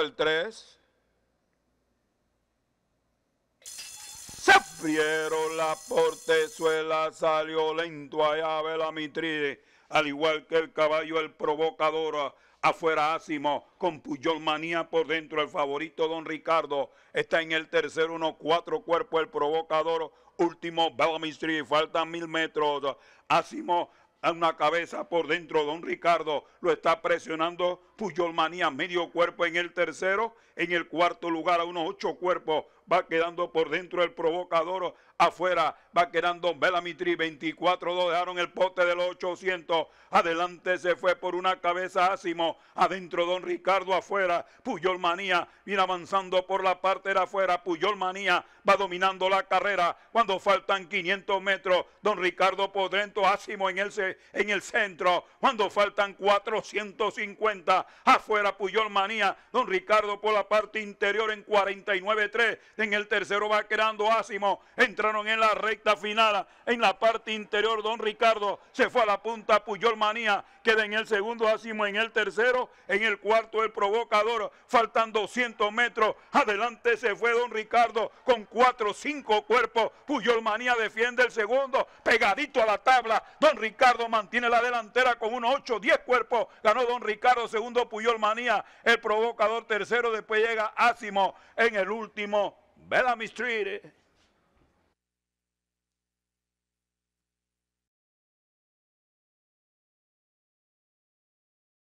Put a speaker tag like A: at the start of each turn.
A: el 3. Se abrieron la portezuela salió lento allá llave la mitride, al igual que el caballo el provocador. Afuera Asimo, con Puyol Manía por dentro, el favorito Don Ricardo. Está en el tercer uno, cuatro cuerpos el provocador. Último, Bellamy faltan mil metros. Asimo a una cabeza por dentro. Don Ricardo lo está presionando. Manía, medio cuerpo en el tercero. En el cuarto lugar, a unos ocho cuerpos. Va quedando por dentro el provocador. Afuera va quedando Belamitri. 24-2 dejaron el pote de los 800. Adelante se fue por una cabeza Asimo. Adentro Don Ricardo afuera. Manía, viene avanzando por la parte de afuera. Puyol Manía va dominando la carrera. Cuando faltan 500 metros, Don Ricardo por dentro. en el en el centro, cuando faltan 450 afuera Puyol Manía, don Ricardo por la parte interior en 49-3, en el tercero va quedando Asimo, entraron en la recta final, en la parte interior don Ricardo se fue a la punta Puyol Manía, queda en el segundo Asimo, en el tercero, en el cuarto el provocador, faltan 200 metros, adelante se fue don Ricardo con 4 cinco 5 cuerpos, Puyol Manía defiende el segundo, pegadito a la tabla, don Ricardo mantiene la delantera con unos 8, 10 cuerpos. Ganó Don Ricardo, segundo Puyol Manía, el provocador tercero. Después llega Asimo en el último. Bellamy Street.